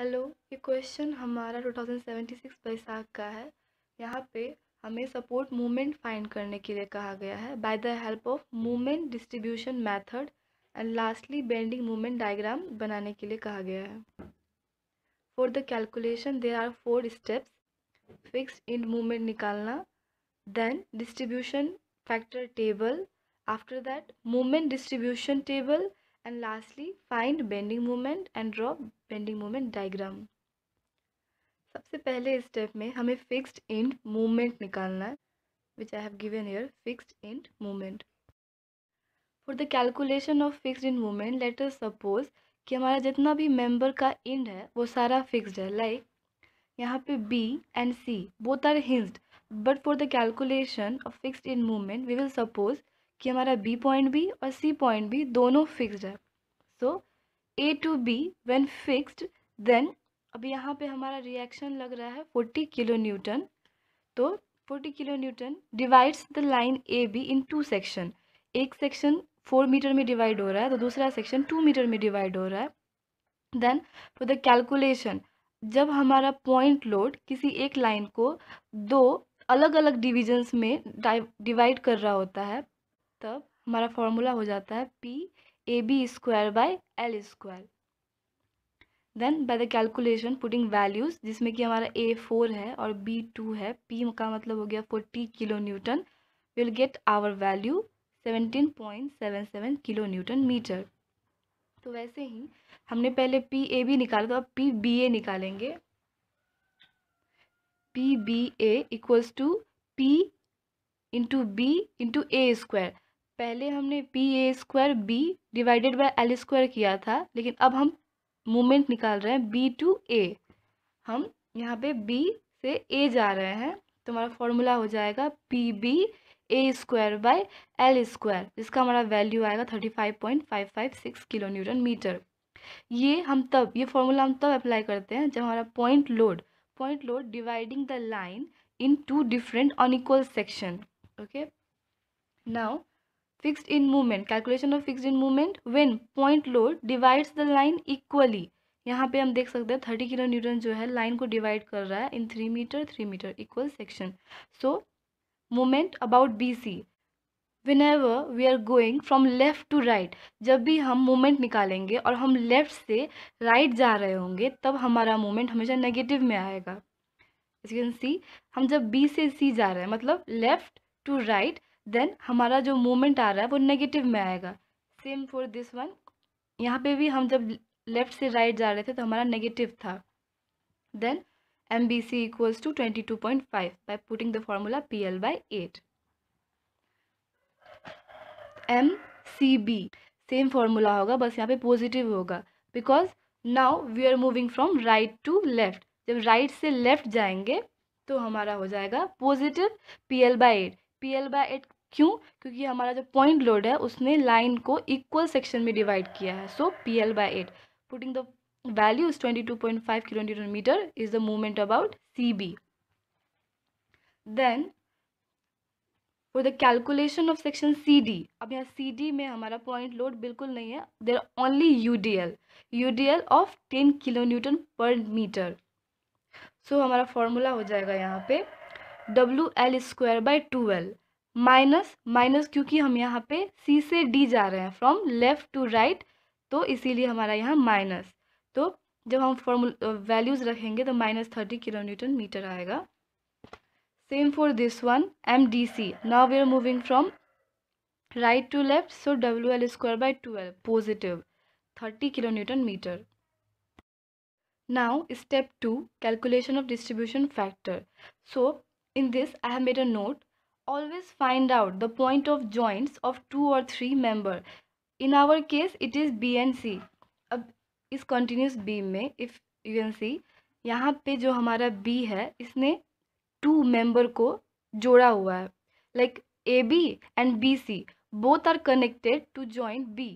Hello ये question हमारा 2076 बैसाख का है यहाँ पे हमें सपोर्ट मूवमेंट फाइंड करने के लिए कहा गया है by the help of movement distribution method and lastly bending movement diagram बनाने के लिए कहा गया है for the calculation there are four steps fix end movement निकालना then distribution factor table after that movement distribution table and lastly find bending movement and draw bending moment diagram सबसे पहले step में हमें फिक्स्ड एंड मोमेंट निकालना है which I have given here fixed end moment for the calculation of fixed end moment later suppose कि हमारा जितना भी मेंबर का एंड है वो सारा फिक्स्ड है लाइक like, यहाँ पे B and C both are hinged but for the calculation of fixed end moment we will suppose कि हमारा बी पॉइंट भी और सी पॉइंट भी दोनों फिक्स्ड है so A to B when fixed then अब यहाँ पे हमारा रिएक्शन लग रहा है फोर्टी किलो न्यूटन तो forty kilo kilonewton divides the line A B in two section एक सेक्शन फोर मीटर में डिवाइड हो रहा है तो दूसरा सेक्शन टू मीटर में डिवाइड हो रहा है देन फॉर द कैलकुलेशन जब हमारा पॉइंट लोड किसी एक लाइन को दो अलग अलग डिविजन्स में डिवाइड कर रहा होता है तब हमारा फॉर्मूला हो जाता है P A B square by L square then by the calculation putting values जिसमें कि हमारा ए फोर है और बी टू है पी का मतलब हो गया forty kilo newton will get our value seventeen point seven seven kilo newton metre तो वैसे ही हमने पहले पी ए बी निकाला तो अब पी बी ए निकालेंगे P B A equals to P into B into A square पहले हमने P A square B divided by L square किया था लेकिन अब हम मोमेंट निकाल रहे हैं बी टू ए हम यहाँ पे बी से ए जा रहे हैं तो हमारा फॉर्मूला हो जाएगा P B A square by L square जिसका हमारा वैल्यू आएगा thirty five point five five six kilo newton metre ये हम तब ये फॉर्मूला हम तब अप्लाई करते हैं जब हमारा point load point load dividing the line in two different unequal section okay now fixed in movement calculation of fixed in movement when point load divides the line equally यहाँ पे हम देख सकते हैं थर्टी किलो न्यूटन जो है line को divide कर रहा है in three metre three metre equal section so moment about B C whenever we are going from left to right जब भी हम मोमेंट निकालेंगे और हम लेफ़्ट से राइट right जा रहे होंगे तब हमारा मोमेंट हमेशा नेगेटिव में आएगा यू कैन सी हम जब बी से सी जा रहे हैं मतलब लेफ़्ट टू राइट देन हमारा जो मोमेंट आ रहा है वो नेगेटिव में आएगा सेम फॉर दिस वन यहाँ पे भी हम जब लेफ़्ट से राइट जा रहे थे तो हमारा नेगेटिव था then M B C equals to twenty two point five by putting the formula P L by eight M C B same formula होगा बस यहाँ पे पॉजिटिव होगा because now we are moving from right to left जब right right से left जाएंगे तो हमारा हो जाएगा positive P L by eight P L by eight क्यों क्योंकि हमारा जो पॉइंट लोड है उसने लाइन को इक्वल सेक्शन में डिवाइड किया है so P L by eight putting the value is twenty two point five kilometre metre is the movement about C B then for the calculation of section C D अब यहाँ सी D में हमारा point load बिल्कुल नहीं है there only U D L U D L of ten kilo newton per metre so हमारा formula हो जाएगा यहाँ पे W L square by two L minus minus क्योंकि हम यहाँ पे सी से डी जा रहे हैं फ्रॉम लेफ़्ट टू राइट तो इसीलिए हमारा यहाँ माइनस तो जब हम फॉर्मूल वैल्यूज़ रखेंगे तो minus thirty kilo newton metre आएगा same for this one M D C now we are moving from right to left so W L square by twelve positive thirty kilo newton metre now step two calculation of distribution factor so in this I have made a note always find out the point of joints of two or three member in our case it is b and c अब इस continuous beam में if you can see यहाँ पे जो हमारा b है इसने two member को जोड़ा हुआ है like A B and B C both are connected to joint B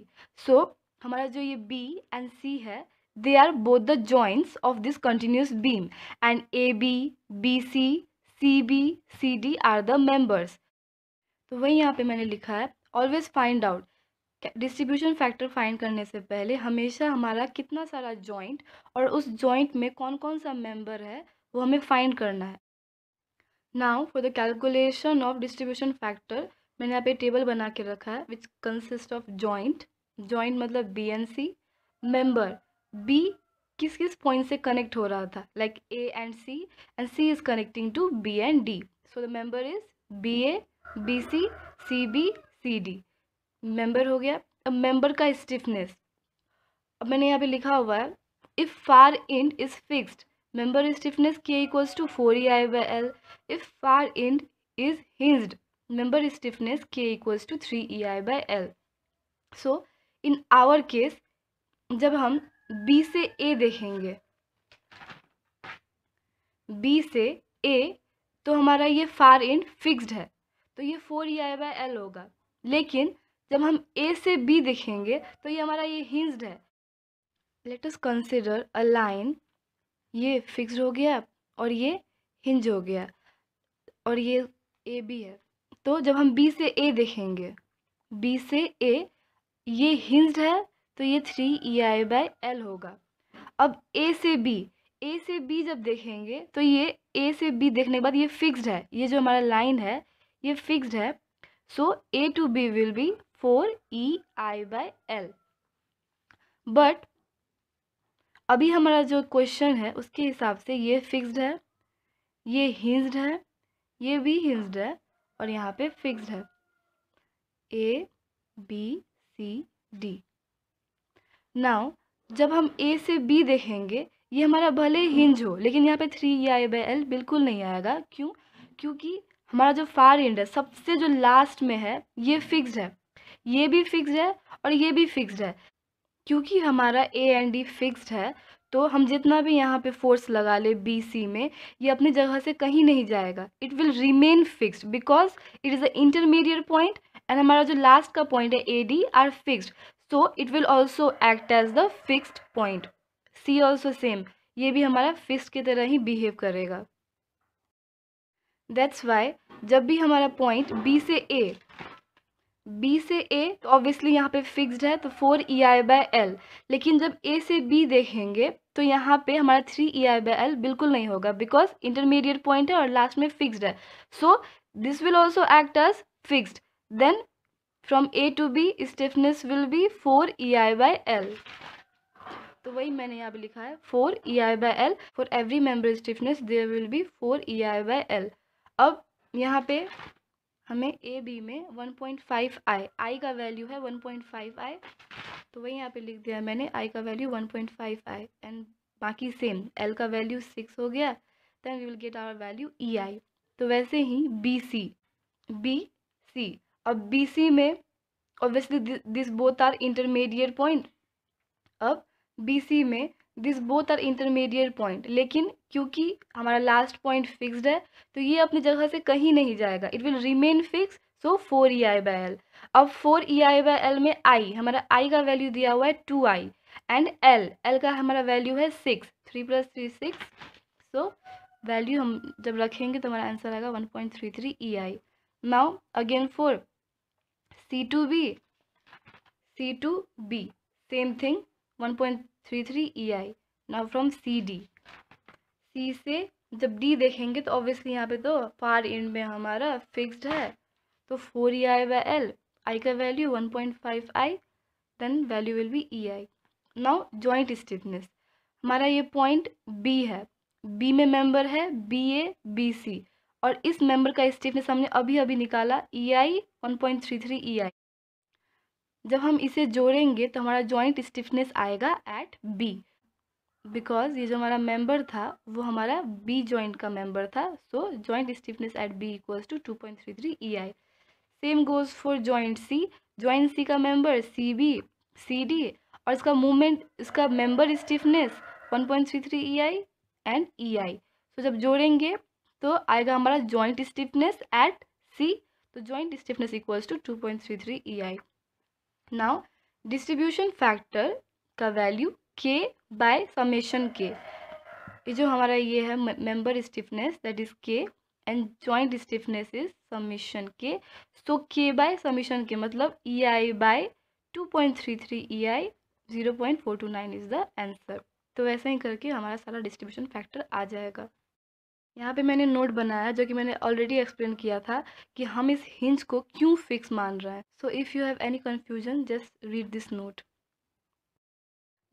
so हमारा जो ये बी एंड सी है they are both the joints of this continuous beam and A B B C C B C D are the members तो वही यहाँ पे मैंने लिखा है always find out distribution factor find करने से पहले हमेशा हमारा कितना सारा जॉइंट और उस जॉइंट में कौन कौन सा मेंबर है वो हमें फाइंड करना है now for the calculation of distribution factor मैंने यहाँ पे टेबल बना के रखा है which consist of joint joint मतलब B N C member B किस किस पॉइंट से कनेक्ट हो रहा था like A and C and C is connecting to B and D so the member is B A B C C B C D member हो गया अब member का स्टिफनेस अब मैंने यहाँ पे लिखा हुआ है if far end is fixed member stiffness K equals to four E I by L if far end is hinged member stiffness K equals to three E I by L so in our case जब हम B से ए देखेंगे B से ए तो हमारा ये फार in fixed है तो ये four E I by L होगा लेकिन जब हम ए से बी देखेंगे तो ये हमारा ये हिंस्ड है let us consider a line ये फिक्स्ड हो गया और ये हिंज हो गया और ये ए बी है तो जब हम बी से ए देखेंगे बी से ए ये हिंस्ड है तो ये three E I by L होगा अब ए से बी ए से बी जब देखेंगे तो ये ए से बी देखने के बाद ये फिक्स्ड है ये जो हमारा लाइन है ये फिक्स्ड है so A to B will be four E I by L but अभी हमारा जो क्वेश्चन है उसके हिसाब से ये फिक्स्ड है ये हिंस्ड है ये भी हिंस्ड है और यहाँ पे फिक्स्ड है A B C D now जब हम ए से बी देखेंगे ये हमारा भले हिंज हो लेकिन यहाँ पे three E I by L बिल्कुल नहीं आएगा क्यों क्योंकि हमारा जो फार एंड है सबसे जो लास्ट में है ये फिक्स्ड है ये भी फिक्स्ड है और ये भी फिक्स्ड है क्योंकि हमारा ए एंड डी फिक्स्ड है तो हम जितना भी यहाँ पे फोर्स लगा ले बी सी में ये अपनी जगह से कहीं नहीं जाएगा it will remain fixed because it is a intermediate point and हमारा जो लास्ट का पॉइंट है A D are fixed so it will also act as the fixed point C also same ये भी हमारा फिक्स की तरह ही बिहेव करेगा दैट्स वाई जब भी हमारा पॉइंट बी से ए बी से ए तो ऑब्वियसली यहाँ पे फिक्स्ड है तो four E I by L लेकिन जब ए से बी देखेंगे तो यहाँ पे हमारा three E I by L बिल्कुल नहीं होगा बिकॉज इंटरमीडिएट पॉइंट है और लास्ट में फिक्स्ड है so this will also act as fixed then from A to B stiffness will be four E I by L तो वही मैंने यहाँ पे लिखा है four E I by L for every member stiffness there will be four E I by L अब यहाँ पे हमें ए बी में one point five I I का वैल्यू है वन पॉइंट फाइव आई तो वही यहाँ पे लिख दिया मैंने आई का value one point five I and बाकी सेम एल का वैल्यू सिक्स हो गया then we will get our value E I तो वैसे ही बी सी बी सी अब बी सी में obviously this both are intermediate point अब बी सी में this both are intermediate point लेकिन क्योंकि हमारा लास्ट पॉइंट फिक्स्ड है तो ये अपनी जगह से कहीं नहीं जाएगा it will remain fix so four E I by L अब four E I by L में आई हमारा आई का वैल्यू दिया हुआ है two I and L L का हमारा वैल्यू है six three plus three six so value हम जब रखेंगे तो हमारा आंसर आएगा one point three three E I now again for C to B C to B same thing one point three three E I ना from C D सी से जब D देखेंगे तो ऑब्वियसली यहाँ पे तो फार इंड में हमारा फिक्सड है तो फोर ई आई व एल आई का value one point five I then value will be E I now joint stiffness हमारा ये पॉइंट बी है बी में मेंबर है बी ए बी सी और इस मेंबर का स्टिफनेस हमने अभी अभी निकाला E e I one point three three E e I जब हम इसे जोड़ेंगे तो हमारा जॉइंट स्टिफनेस आएगा एट बी बिकॉज ये जो हमारा मेंबर था वो हमारा बी जॉइंट का मेंबर था so joint stiffness at B equals to two point three three E I same goes for joint C joint C का member C B C D और इसका मूवमेंट इसका member stiffness 1.33 point three three E I and E I तो जब जोड़ेंगे तो आएगा हमारा जॉइंट स्टिफनेस एट सी तो joint stiffness equals to two point three three E I now distribution factor का value K by summation K ये जो हमारा ये है member stiffness that is K and joint stiffness is summation K so K by summation K मतलब E I by two point three three E I zero point four two nine is the answer तो वैसे ही करके हमारा सारा distribution factor आ जाएगा यहाँ पे मैंने नोट बनाया जो कि मैंने ऑलरेडी एक्सप्लेन किया था कि हम इस हिंज को क्यों फिक्स मान रहे हैं so if you have any confusion just read this note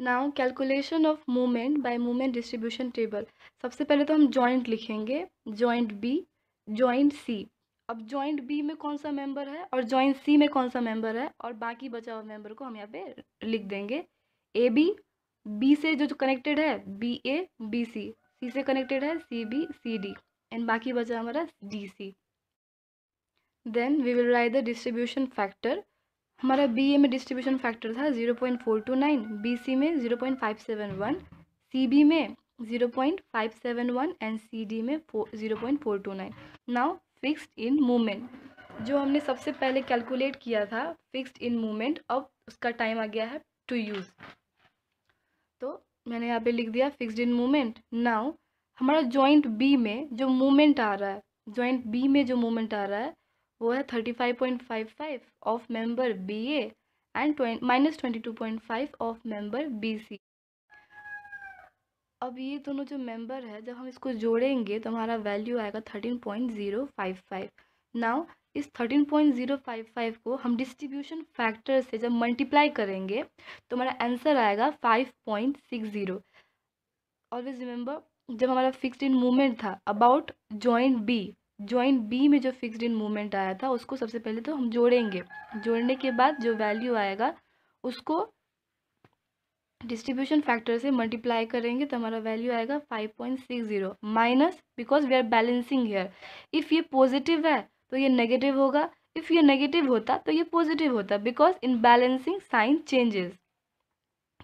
now calculation of moment by movement distribution table सबसे पहले तो हम जॉइंट लिखेंगे जॉइंट बी जॉइंट सी अब जॉइंट बी में कौन सा मेंबर है और जॉइंट सी में कौन सा मेंबर है और बाकी बचा हुआ मेंबर को हम यहाँ पे लिख देंगे ए बी बी से जो कनेक्टेड है बी ए बी सी सी से कनेक्टेड है C B C D and बाकी बचा हमारा D C then we will write the distribution factor हमारा बी ए में डिस्ट्रीब्यूशन फैक्टर था zero point four two nine B C में zero point five seven one C B में zero point five seven one and C D में zero point four two nine now fixed in movement जो हमने सबसे पहले calculate किया था fixed in movement अब उसका टाइम आ गया है टू यूज़ मैंने यहाँ पे लिख दिया फिक्स्ड इन मूवमेंट नाउ हमारा जॉइंट बी में जो मूवमेंट आ रहा है जॉइंट बी में जो मूवमेंट आ रहा है वो है thirty five point five five of member B A and minus twenty two point five of member B C अब ये दोनों जो मेंबर है जब हम इसको जोड़ेंगे तो हमारा वैल्यू आएगा thirteen point zero five five now इस 13.055 को हम डिस्ट्रीब्यूशन फैक्टर से जब मल्टीप्लाई करेंगे तो हमारा आंसर आएगा 5.60 ऑलवेज रिमेंबर जब हमारा फिक्स्ड इन मूवमेंट था about joint B joint B में जो फिक्स्ड इन मूवमेंट आया था उसको सबसे पहले तो हम जोड़ेंगे जोड़ने के बाद जो वैल्यू आएगा उसको डिस्ट्रीब्यूशन फैक्टर से मल्टीप्लाई करेंगे तो हमारा वैल्यू आएगा 5.60 minus because we are balancing here if ये पॉजिटिव है तो ये नेगेटिव होगा इफ़ ये नेगेटिव होता तो ये पॉजिटिव होता because in balancing sign changes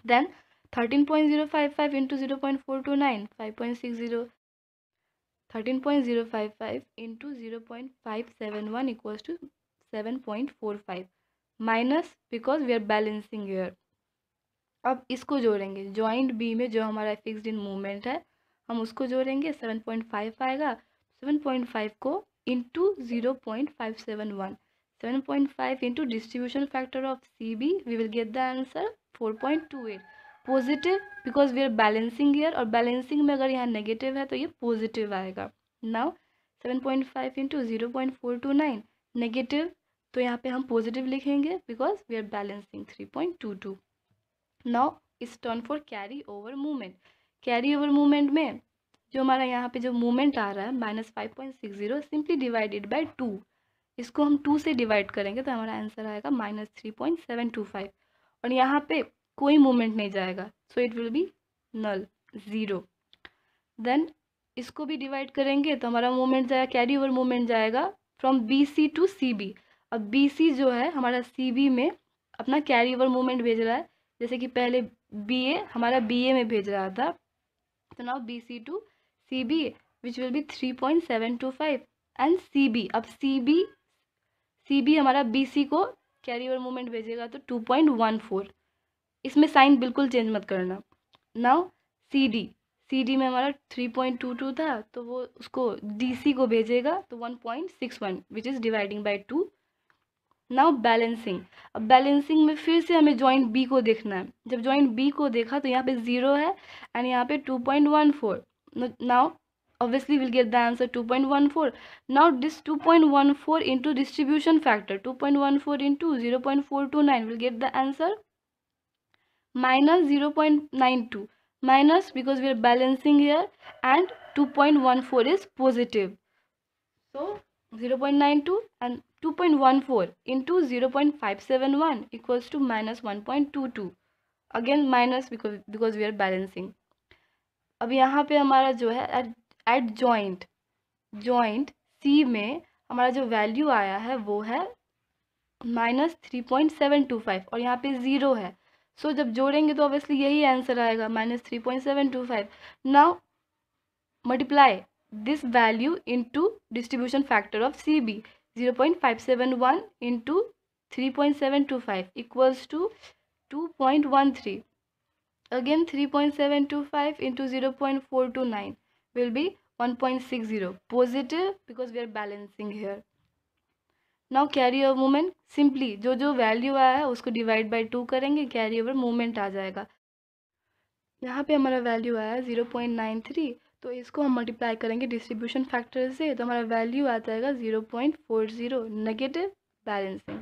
then thirteen point zero five five into zero point four two nine five point six zero thirteen point zero five five into zero point five seven one equals two seven point four five minus because we are balancing here अब इसको जोड़ेंगे joint B में जो हमारा fixed in movement है हम उसको जोड़ेंगे सेवन पॉइंट फाइव आएगा सेवन पॉइंट फाइव को into into zero point point five five seven seven one distribution factor of C B we will get the answer four point two eight positive because we are balancing here और balancing में अगर यहाँ negative है तो ये positive आएगा now seven point five into zero point four two nine negative तो यहाँ पे हम पॉजिटिव लिखेंगे because we are balancing three point two two now इस turn for carry over movement carry over movement में जो हमारा यहाँ पे जो मोमेंट आ रहा है minus five point six zero simply divided by two इसको हम टू से डिवाइड करेंगे तो हमारा आंसर आएगा minus three point seven two five और यहाँ पे कोई मोमेंट नहीं जाएगा so it will be null zero then इसको भी डिवाइड करेंगे तो हमारा मोमेंट जाएगा कैरी ओवर मोमेंट जाएगा from B C to C B अब बी सी जो है हमारा सी बी में अपना कैरी ओवर मोमेंट भेज रहा है जैसे कि पहले बी ए हमारा बी ए में भेज रहा था तो now B C to C B which will be three point seven two five and C B अब सी बी सी बी हमारा बी सी को कैरी ओवर मूवमेंट भेजेगा तो टू पॉइंट वन फोर इसमें साइन बिल्कुल change मत करना now C D C D में हमारा थ्री पॉइंट टू टू था तो वो उसको डी सी को भेजेगा तो one point six one which is dividing by two now balancing अब बैलेंसिंग में फिर से हमें जॉइंट बी को देखना है जब जॉइंट बी को देखा तो यहाँ पे ज़ीरो है एंड यहाँ पे two point one four now obviously we'll get the answer 2.14 now this 2.14 into distribution factor 2.14 into 0 0.429 we'll get the answer minus 0 0.92 minus because we are balancing here and 2.14 is positive so 0 0.92 and 2.14 into 0 0.571 equals to minus 1.22 again minus because because we are balancing अब यहाँ पे हमारा जो है at joint joint सी में हमारा जो value आया है वो है minus three point seven two five और यहाँ पे ज़ीरो है सो so, जब जोड़ेंगे तो ऑब्वियसली यही आंसर आएगा minus three point seven two five now multiply this value into distribution factor of C B zero point five seven one into three point seven two five equals to two point one three Again 3.725 into 0.429 will be 1.60 positive because we are balancing here. Now carry over movement simply जो जो value आया है उसको divide by two करेंगे carry over movement आ जाएगा यहाँ पे हमारा वैल्यू आया है ज़ीरो पॉइंट नाइन थ्री तो इसको हम मल्टीप्लाई करेंगे डिस्ट्रीब्यूशन फैक्टर से तो हमारा वैल्यू आ जाएगा zero point four zero negative balancing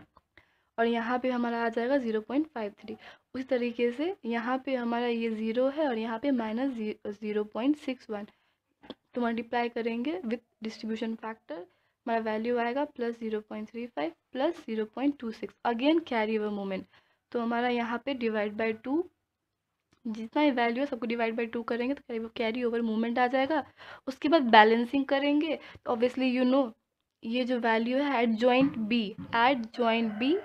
और यहाँ पे हमारा आ जाएगा ज़ीरो पॉइंट फाइव थ्री उस तरीके से यहाँ पे हमारा ये ज़ीरो है और यहाँ पे minus zero point six one तो मल्टीप्लाई करेंगे विथ डिस्ट्रीब्यूशन फैक्टर हमारा वैल्यू आएगा plus zero point three five plus zero point two six again carry over moment तो हमारा यहाँ पे डिवाइड बाई टू जितना ही वैल्यू है सबको डिवाइड बाई टू करेंगे तो कैरी कैरी ओवर मूवमेंट आ जाएगा उसके बाद बैलेंसिंग करेंगे तो ऑब्वियसली यू नो ये जो वैल्यू है at joint B at joint B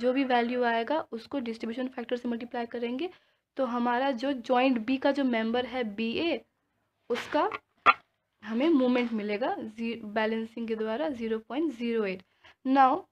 जो भी वैल्यू आएगा उसको डिस्ट्रीब्यूशन फैक्टर से मल्टीप्लाई करेंगे तो हमारा जो जॉइंट बी का जो मेंबर है बी ए उसका हमें मूवमेंट मिलेगा जी बैलेंसिंग के द्वारा zero point zero eight now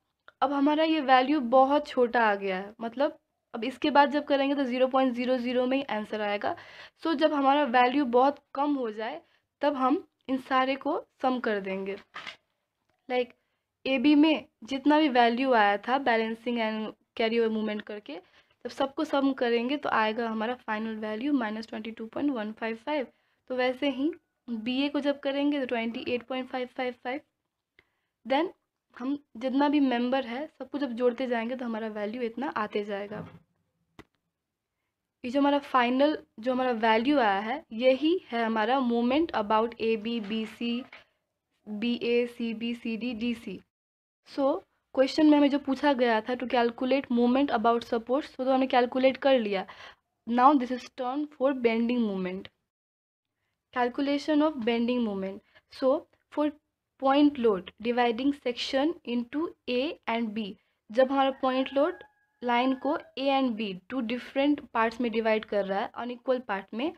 अब हमारा ये वैल्यू बहुत छोटा आ गया है मतलब अब इसके बाद जब करेंगे तो ज़ीरो पॉइंट ज़ीरो ज़ीरो में ही आंसर आएगा सो so, जब हमारा वैल्यू बहुत कम हो जाए तब हम इन सारे को सम कर देंगे लाइक like, ए बी में जितना भी वैल्यू आया था balancing and carry over movement करके जब सबको सम करेंगे तो आएगा हमारा final value minus twenty two point one five five तो वैसे ही बी ए को जब करेंगे तो twenty eight point five five five then हम जितना भी मेंबर है सबको जब जोड़ते जाएंगे तो हमारा वैल्यू इतना आते जाएगा ये जो हमारा फाइनल जो हमारा वैल्यू आया है यही है हमारा moment about A B B C B A C B C D D C so question में हमें जो पूछा गया था to calculate movement about support so तो हमने कैलकुलेट कर लिया now this is turn for bending movement calculation of bending movement so for point load dividing section into A and B जब हमारा पॉइंट लोड लाइन को A and B two different parts में divide कर रहा है unequal part में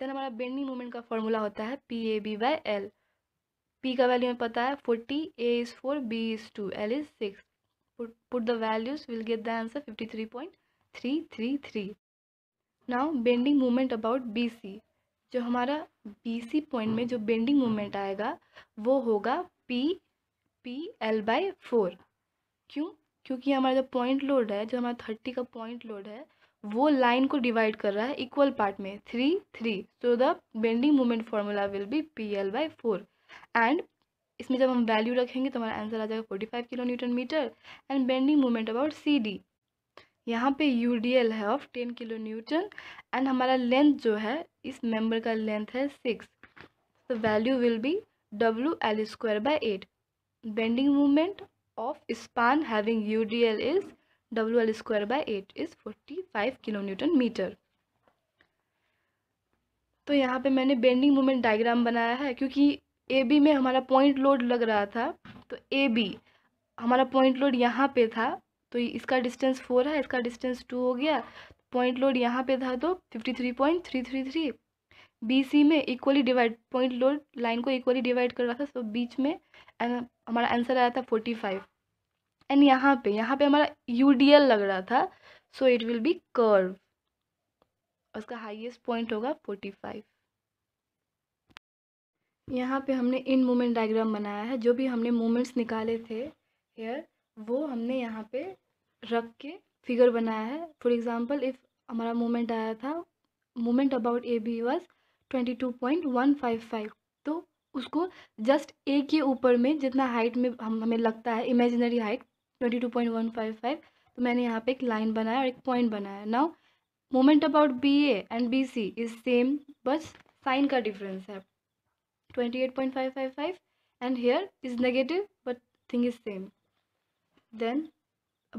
then हमारा bending movement का फॉर्मूला होता है P A B by L p का वैल्यू हमें पता है forty A is four B is two L is six put the the values will get answer fifty three point three three three now bending movement about B C जो हमारा B C point में जो bending movement आएगा वो होगा P P L by four क्यों क्योंकि हमारा जो पॉइंट लोड है जो हमारा थर्टी का पॉइंट लोड है वो लाइन को डिवाइड कर रहा है इक्वल पार्ट में three three so the bending moment formula will be P L by four and इसमें जब हम वैल्यू रखेंगे तो हमारा आंसर आ जाएगा forty five kilo newton metre and bending moment about C D यहाँ पे यू डी एल है of ten kilo newton and हमारा लेंथ जो है इस मेम्बर का लेंथ है सिक्स तो value will be W L square by eight bending moment of span having U D L is W L square by eight is forty five kilo newton metre तो यहाँ पे मैंने bending moment diagram बनाया है क्योंकि ए B में हमारा point load लग रहा था तो ए बी हमारा पॉइंट लोड यहाँ पे था तो इसका डिस्टेंस फोर है इसका डिस्टेंस टू हो गया पॉइंट लोड यहाँ पे था तो fifty three point three three three B C में equally divide point load line को इक्वली डिवाइड कर रहा था तो बीच में हमारा आंसर आया था फोर्टी फाइव एंड यहाँ पे यहाँ पे हमारा यू डी एल लग रहा था so it will be curve उसका हाइएस्ट पॉइंट होगा फोर्टी फाइव यहाँ पे हमने इन मोमेंट डायग्राम बनाया है जो भी हमने मोमेंट्स निकाले थे हेयर वो हमने यहाँ पे रख के फिगर बनाया है फॉर एग्ज़ाम्पल इफ़ हमारा मोमेंट आया था moment about A B was twenty two point one five five तो उसको जस्ट ए के ऊपर में जितना हाइट में हम हमें लगता है imaginary height twenty two point one five five तो मैंने यहाँ पे एक लाइन बनाया और एक पॉइंट बनाया now moment about B A and B C is same बस साइन का डिफरेंस है 28.555 and here is negative but thing is same then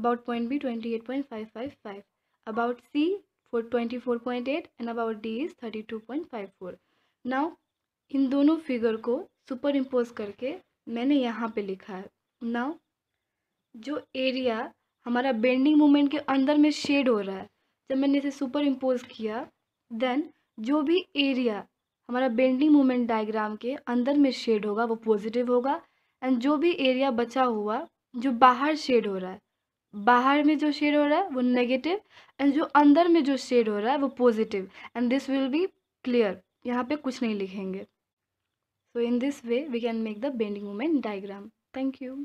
about point b 28.555 about c for 24.8 and about d is 32.54 now इन दोनों figure को super impose करके मैंने यहाँ पे लिखा है नाउ जो एरिया हमारा बेंडिंग मोमेंट के अंदर में शेड हो रहा है जब मैंने इसे सुपर इम्पोज किया देन जो भी एरिया हमारा बेंडिंग मोमेंट डायग्राम के अंदर में शेड होगा वो पॉजिटिव होगा एंड जो भी एरिया बचा हुआ जो बाहर शेड हो रहा है बाहर में जो शेड हो रहा है वो नेगेटिव एंड जो अंदर में जो शेड हो रहा है वो positive and this will be clear यहाँ पे कुछ नहीं लिखेंगे so in this way we can make the bending moment diagram thank you